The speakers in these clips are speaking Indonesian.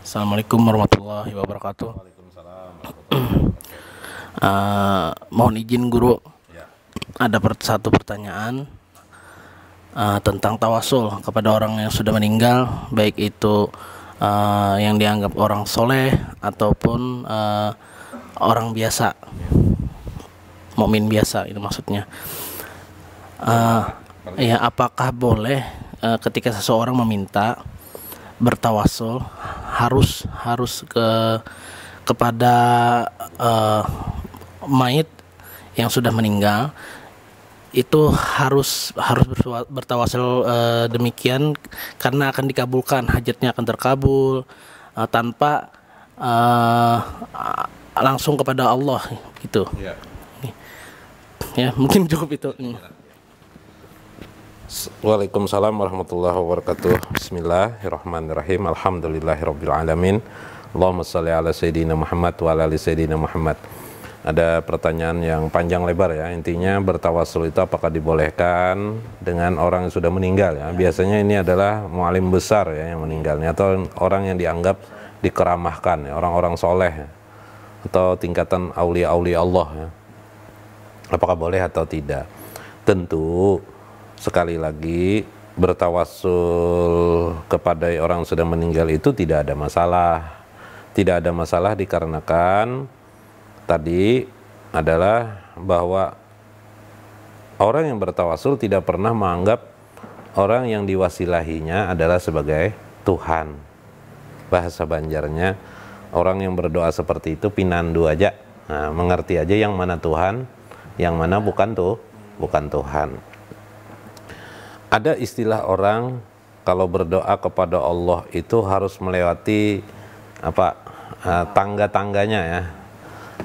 Assalamualaikum warahmatullahi wabarakatuh. uh, mohon izin guru. Ya. Ada per satu pertanyaan uh, tentang tawasul kepada orang yang sudah meninggal, baik itu uh, yang dianggap orang soleh ataupun uh, orang biasa, mukmin biasa itu maksudnya. Uh, ya apakah boleh uh, ketika seseorang meminta bertawasul harus harus ke kepada uh, mayit yang sudah meninggal itu harus harus bertawasul uh, eh, demikian karena akan dikabulkan hajatnya akan terkabul uh, tanpa uh, langsung kepada Allah gitu. ya, Ya, mungkin cukup itu. Iya. Waalaikumsalam warahmatullahi wabarakatuh. Bismillahirrahmanirrahim. Alhamdulillahirabbil alamin. Allahumma shalli ala sayyidina Muhammad wa ala ali sayyidina Muhammad. Ada pertanyaan yang panjang lebar ya. Intinya bertawasul itu apakah dibolehkan dengan orang yang sudah meninggal ya? Biasanya ini adalah mualim besar ya yang meninggalnya atau orang yang dianggap dikeramahkan ya, orang-orang soleh ya. atau tingkatan aulia-aulia Allah ya. Apakah boleh atau tidak? Tentu sekali lagi bertawasul kepada orang yang sudah meninggal itu tidak ada masalah. Tidak ada masalah dikarenakan tadi adalah bahwa orang yang bertawasul tidak pernah menganggap orang yang diwasilahinya adalah sebagai Tuhan. Bahasa Banjarnya orang yang berdoa seperti itu pinandu aja. Nah, mengerti aja yang mana Tuhan, yang mana bukan tuh, bukan Tuhan. Ada istilah orang kalau berdoa kepada Allah itu harus melewati apa eh, tangga-tangganya ya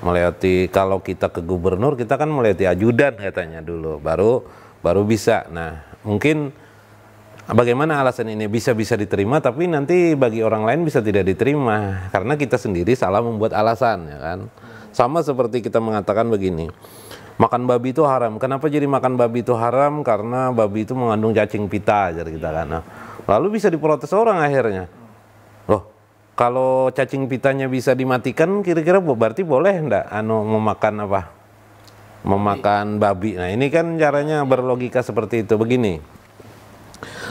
melewati kalau kita ke gubernur kita kan melewati ajudan katanya dulu baru baru bisa nah mungkin bagaimana alasan ini bisa bisa diterima tapi nanti bagi orang lain bisa tidak diterima karena kita sendiri salah membuat alasan ya kan sama seperti kita mengatakan begini makan babi itu haram. Kenapa jadi makan babi itu haram? Karena babi itu mengandung cacing pita, jadi kita kan. Nah, lalu bisa diprotes orang akhirnya. Loh, kalau cacing pitanya bisa dimatikan, kira-kira berarti boleh enggak anu memakan apa? Memakan babi. Nah, ini kan caranya berlogika seperti itu. Begini.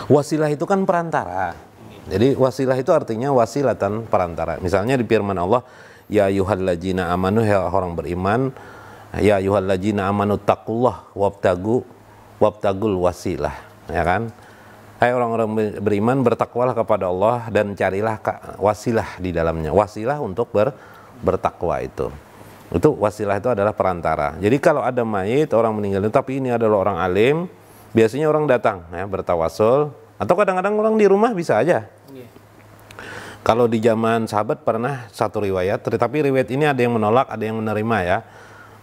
Wasilah itu kan perantara. Jadi wasilah itu artinya wasilatan perantara. Misalnya di firman Allah, ya yuhallajina amanu ya orang beriman, Nah, ya yuhalladzina amanu taqullah wabtagu wabtagul wasilah ya kan Hai orang-orang beriman bertakwalah kepada Allah dan carilah wasilah di dalamnya wasilah untuk ber, bertakwa itu itu wasilah itu adalah perantara jadi kalau ada mayit orang meninggal tapi ini adalah orang alim biasanya orang datang ya bertawasul atau kadang-kadang orang di rumah bisa aja iya. kalau di zaman sahabat pernah satu riwayat tetapi riwayat ini ada yang menolak ada yang menerima ya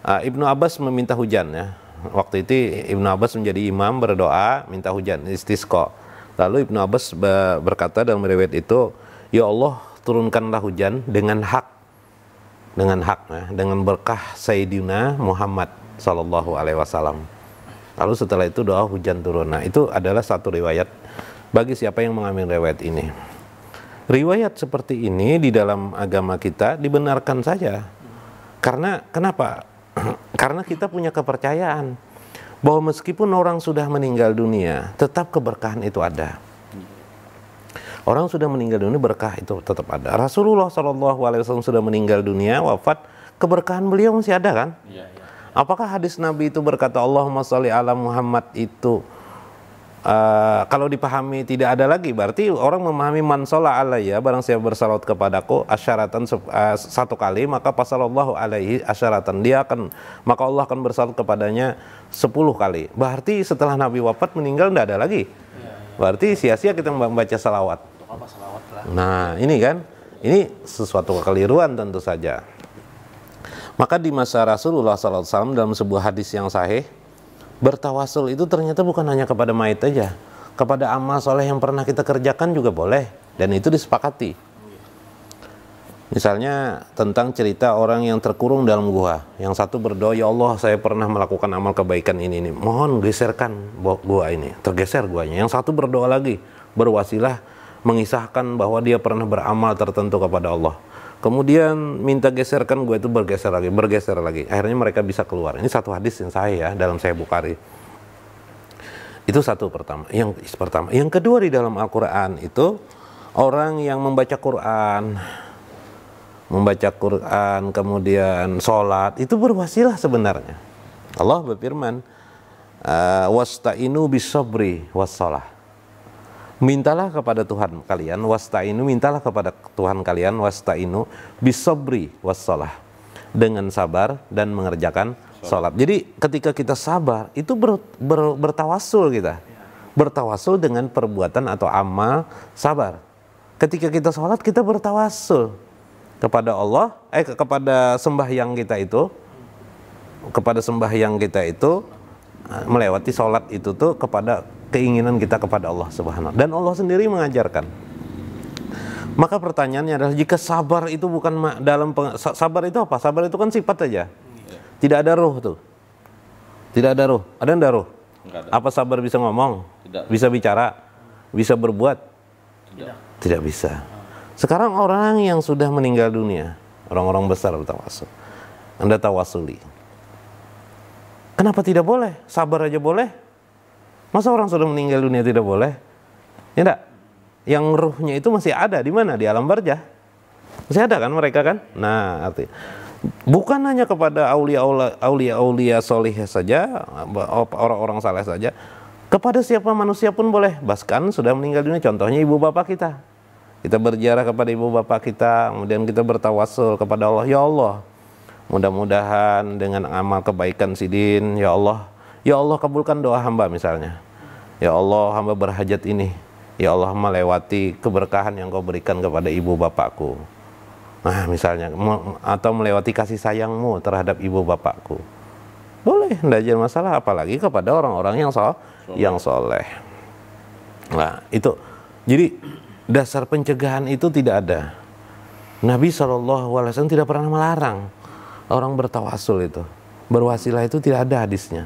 uh, Ibnu Abbas meminta hujan ya. Waktu itu Ibnu Abbas menjadi imam berdoa minta hujan istisqa. Lalu Ibnu Abbas berkata dalam riwayat itu, "Ya Allah, turunkanlah hujan dengan hak." Dengan hak ya, dengan berkah Sayyidina Muhammad sallallahu alaihi wasallam. Lalu setelah itu doa hujan turun. Nah, itu adalah satu riwayat bagi siapa yang mengambil riwayat ini. Riwayat seperti ini di dalam agama kita dibenarkan saja. Karena kenapa? Karena kita punya kepercayaan bahwa meskipun orang sudah meninggal dunia, tetap keberkahan itu ada. Orang sudah meninggal dunia berkah itu tetap ada. Rasulullah saw sudah meninggal dunia, wafat, keberkahan beliau masih ada kan? Iya, iya. Apakah hadis Nabi itu berkata Allahumma salli ala Muhammad itu Uh, kalau dipahami tidak ada lagi berarti orang memahami mansola alaiya barang siapa bersalawat kepadaku asyaratan uh, satu kali maka pasalallahu alaihi asyaratan dia akan maka Allah akan bersalawat kepadanya sepuluh kali berarti setelah Nabi wafat meninggal tidak ada lagi berarti sia-sia kita membaca salawat nah ini kan ini sesuatu kekeliruan tentu saja maka di masa Rasulullah SAW dalam sebuah hadis yang sahih bertawasul itu ternyata bukan hanya kepada mayat aja kepada amal soleh yang pernah kita kerjakan juga boleh dan itu disepakati misalnya tentang cerita orang yang terkurung dalam gua yang satu berdoa ya Allah saya pernah melakukan amal kebaikan ini ini mohon geserkan gua ini tergeser guanya yang satu berdoa lagi berwasilah mengisahkan bahwa dia pernah beramal tertentu kepada Allah Kemudian minta geserkan gue itu bergeser lagi, bergeser lagi. Akhirnya mereka bisa keluar. Ini satu hadis yang saya ya, dalam saya Bukhari. Itu satu pertama. Yang pertama, yang kedua di dalam Al-Qur'an itu orang yang membaca Quran membaca Quran kemudian sholat itu berwasilah sebenarnya Allah berfirman inu wastainu was wassalah mintalah kepada Tuhan kalian wastainu mintalah kepada Tuhan kalian wastainu bisobri wassalah dengan sabar dan mengerjakan sholat. Jadi ketika kita sabar itu ber, ber, bertawasul kita bertawasul dengan perbuatan atau amal sabar. Ketika kita sholat kita bertawasul kepada Allah eh kepada sembahyang kita itu kepada sembahyang kita itu eh, melewati sholat itu tuh kepada keinginan kita kepada Allah Subhanahu dan Allah sendiri mengajarkan. Maka pertanyaannya adalah jika sabar itu bukan dalam sabar itu apa? Sabar itu kan sifat saja Tidak ada ruh tuh. Tidak ada ruh. Ada yang ada ruh? ada. Apa sabar bisa ngomong? Tidak. Bisa bicara? Bisa berbuat? Tidak. Tidak bisa. Sekarang orang yang sudah meninggal dunia, orang-orang besar bertawasul. Anda tawasuli. Kenapa tidak boleh? Sabar aja boleh. Masa orang sudah meninggal dunia tidak boleh? Ya enggak? Yang ruhnya itu masih ada di mana? Di alam barjah. Masih ada kan mereka kan? Nah, artinya bukan hanya kepada aulia aulia aulia soleh saja, orang-orang saleh saja, kepada siapa manusia pun boleh. Bahkan sudah meninggal dunia, contohnya ibu bapak kita. Kita berziarah kepada ibu bapak kita, kemudian kita bertawasul kepada Allah, ya Allah. Mudah-mudahan dengan amal kebaikan Sidin, ya Allah, Ya Allah kabulkan doa hamba misalnya. Ya Allah hamba berhajat ini. Ya Allah melewati keberkahan yang kau berikan kepada ibu bapakku. Nah misalnya, atau melewati kasih sayangmu terhadap ibu bapakku. Boleh, tidak jadi masalah. Apalagi kepada orang-orang yang, so, yang soleh. Nah itu, jadi dasar pencegahan itu tidak ada. Nabi SAW tidak pernah melarang orang bertawasul itu. Berwasilah itu tidak ada hadisnya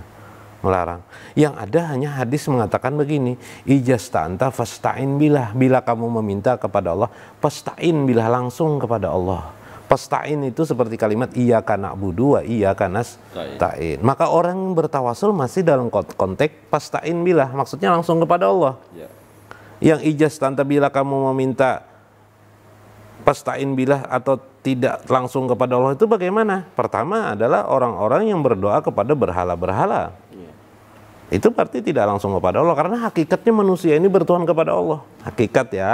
melarang. Yang ada hanya hadis mengatakan begini, ijastanta fasta'in bilah. Bila kamu meminta kepada Allah, fasta'in bilah langsung kepada Allah. Pastain itu seperti kalimat iya kana budu wa iya kanas tain. Maka orang bertawasul masih dalam konteks pastain bilah, maksudnya langsung kepada Allah. Ya. Yang ijaz tante bila kamu meminta pastain bilah atau tidak langsung kepada Allah itu bagaimana? Pertama adalah orang-orang yang berdoa kepada berhala-berhala itu berarti tidak langsung kepada Allah karena hakikatnya manusia ini bertuhan kepada Allah. Hakikat ya.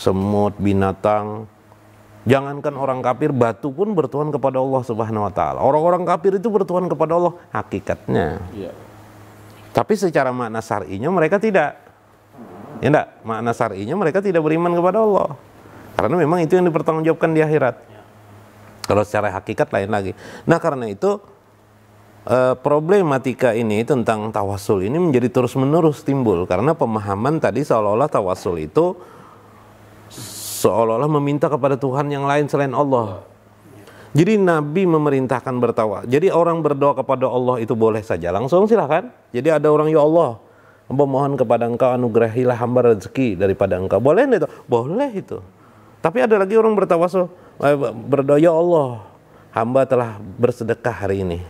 Semut, binatang, jangankan orang kafir, batu pun bertuhan kepada Allah Subhanahu wa taala. Orang-orang kafir itu bertuhan kepada Allah hakikatnya. Ya. Tapi secara makna syar'inya mereka tidak. Ya enggak, makna syar'inya mereka tidak beriman kepada Allah. Karena memang itu yang dipertanggungjawabkan di akhirat. Iya. Kalau secara hakikat lain lagi. Nah, karena itu Eh, problematika ini tentang tawasul ini menjadi terus-menerus timbul karena pemahaman tadi seolah-olah tawasul itu seolah-olah meminta kepada Tuhan yang lain selain Allah. Jadi Nabi memerintahkan bertawa. Jadi orang berdoa kepada Allah itu boleh saja. Langsung silahkan. Jadi ada orang ya Allah, Hamba mohon kepada engkau anugerahilah hamba rezeki daripada engkau. Boleh itu? Boleh itu. Tapi ada lagi orang bertawasul, eh, berdoa ya Allah, hamba telah bersedekah hari ini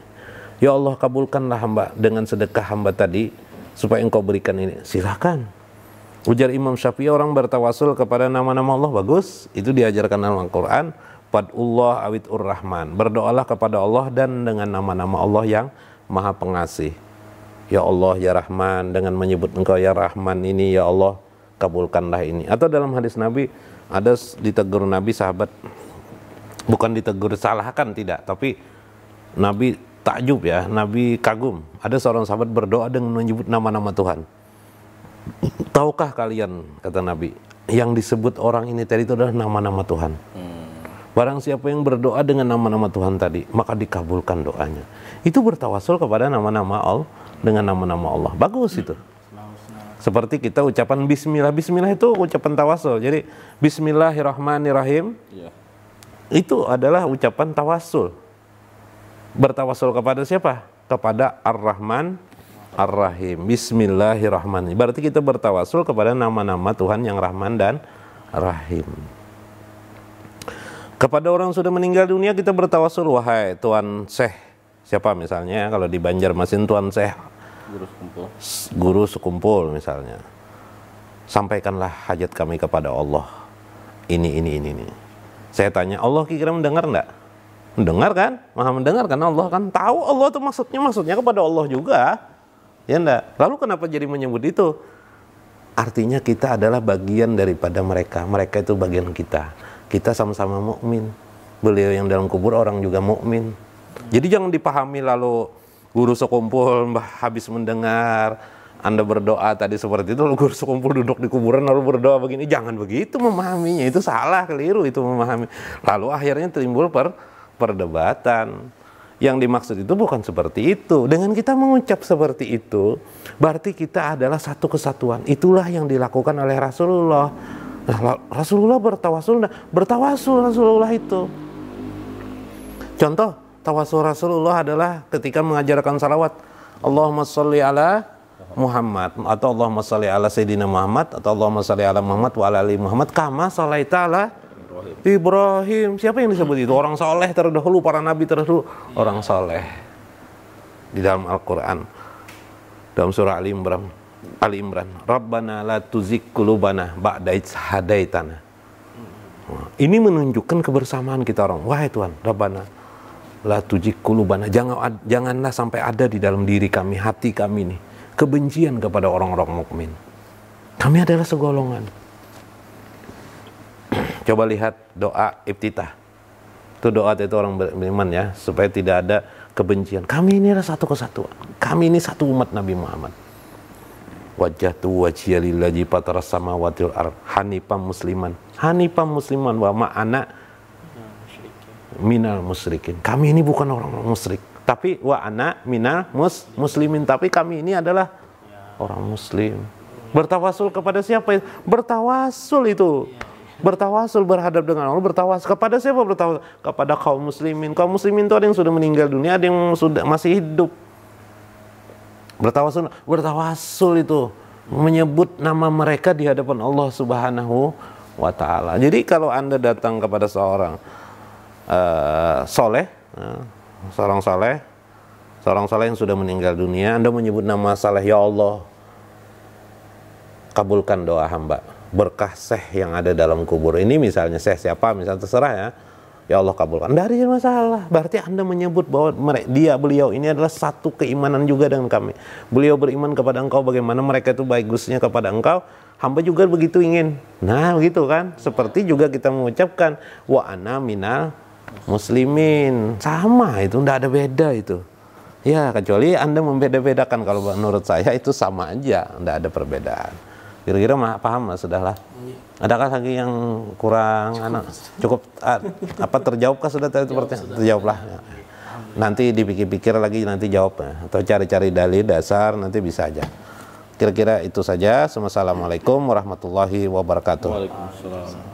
Ya Allah kabulkanlah hamba dengan sedekah hamba tadi supaya engkau berikan ini. Silahkan. Ujar Imam Syafi'i orang bertawasul kepada nama-nama Allah bagus. Itu diajarkan dalam Al-Quran. Fadullah awit urrahman. Berdoalah kepada Allah dan dengan nama-nama Allah yang maha pengasih. Ya Allah, Ya Rahman. Dengan menyebut engkau Ya Rahman ini, Ya Allah, kabulkanlah ini. Atau dalam hadis Nabi, ada ditegur Nabi sahabat. Bukan ditegur, salahkan tidak. Tapi Nabi takjub ya, Nabi kagum. Ada seorang sahabat berdoa dengan menyebut nama-nama Tuhan. Tahukah kalian, kata Nabi, yang disebut orang ini tadi itu adalah nama-nama Tuhan. Hmm. Barang siapa yang berdoa dengan nama-nama Tuhan tadi, maka dikabulkan doanya. Itu bertawasul kepada nama-nama Allah dengan nama-nama Allah. Bagus hmm. itu. Seperti kita ucapan bismillah, bismillah itu ucapan tawasul. Jadi bismillahirrahmanirrahim. Iya. Itu adalah ucapan tawasul bertawasul kepada siapa? Kepada Ar-Rahman Ar-Rahim. Bismillahirrahmanirrahim. Berarti kita bertawasul kepada nama-nama Tuhan yang Rahman dan Rahim. Kepada orang yang sudah meninggal dunia kita bertawasul wahai Tuan Syekh. Siapa misalnya kalau di Banjarmasin Tuan Syekh guru sekumpul. Guru sekumpul misalnya. Sampaikanlah hajat kami kepada Allah. Ini ini ini ini. Saya tanya Allah kira-kira mendengar enggak? mendengar kan maha mendengar karena Allah kan tahu Allah tuh maksudnya maksudnya kepada Allah juga ya enggak lalu kenapa jadi menyebut itu artinya kita adalah bagian daripada mereka mereka itu bagian kita kita sama-sama mukmin beliau yang dalam kubur orang juga mukmin jadi jangan dipahami lalu guru sekumpul habis mendengar anda berdoa tadi seperti itu, lalu guru sekumpul duduk di kuburan, lalu berdoa begini. Jangan begitu memahaminya, itu salah, keliru itu memahami. Lalu akhirnya timbul per perdebatan. Yang dimaksud itu bukan seperti itu. Dengan kita mengucap seperti itu, berarti kita adalah satu kesatuan. Itulah yang dilakukan oleh Rasulullah. Rasulullah bertawasul, bertawasul Rasulullah itu. Contoh, tawasul Rasulullah adalah ketika mengajarkan salawat. Allahumma sholli ala Muhammad atau Allahumma sholli ala Sayyidina Muhammad atau Allahumma sholli ala Muhammad wa ala ali Muhammad kama salaita ala Ibrahim. Ibrahim. Siapa yang disebut itu? Orang soleh terdahulu, para nabi terdahulu. Orang soleh. Di dalam Al-Quran. Dalam surah Ali Imran. Ali Imran. Rabbana la tuzik kulubana ba'daiz hadaitana. Ini menunjukkan kebersamaan kita orang. Wahai Tuhan, Rabbana la tuzik kulubana. Jangan, janganlah sampai ada di dalam diri kami, hati kami ini. Kebencian kepada orang-orang mukmin. Kami adalah segolongan Coba lihat doa iftitah. Itu doa itu orang beriman ya, supaya tidak ada kebencian. Kami ini adalah satu kesatuan. Kami ini satu umat Nabi Muhammad. Wajah tu wajah lillahi sama watil ar pam musliman. Hanipam musliman wa ma'ana minal musrikin. Kami ini bukan orang-orang musyrik. Tapi wa ana minal mus muslimin. Tapi kami ini adalah orang muslim. Bertawasul kepada siapa? Bertawasul itu bertawasul berhadap dengan Allah bertawas kepada siapa bertawas kepada kaum muslimin kaum muslimin itu ada yang sudah meninggal dunia ada yang sudah masih hidup bertawasul bertawasul itu menyebut nama mereka di hadapan Allah Subhanahu wa taala jadi kalau anda datang kepada seorang uh, soleh uh, seorang saleh seorang saleh yang sudah meninggal dunia anda menyebut nama saleh ya Allah kabulkan doa hamba berkah seh yang ada dalam kubur ini misalnya seh siapa misalnya terserah ya ya Allah kabulkan dari masalah berarti anda menyebut bahwa mereka, dia beliau ini adalah satu keimanan juga dengan kami beliau beriman kepada engkau bagaimana mereka itu bagusnya kepada engkau hamba juga begitu ingin nah begitu kan seperti juga kita mengucapkan wa ana minal muslimin sama itu tidak ada beda itu ya kecuali anda membeda-bedakan kalau menurut saya itu sama aja tidak ada perbedaan kira-kira mah paham lah sudahlah iya. adakah lagi yang kurang cukup. anak cukup a, apa terjawabkah sudah tadi seperti terjawablah ya. nanti dipikir-pikir lagi nanti jawabnya atau cari-cari dalil dasar nanti bisa aja kira-kira itu saja Assalamualaikum warahmatullahi wabarakatuh Waalaikumsalam.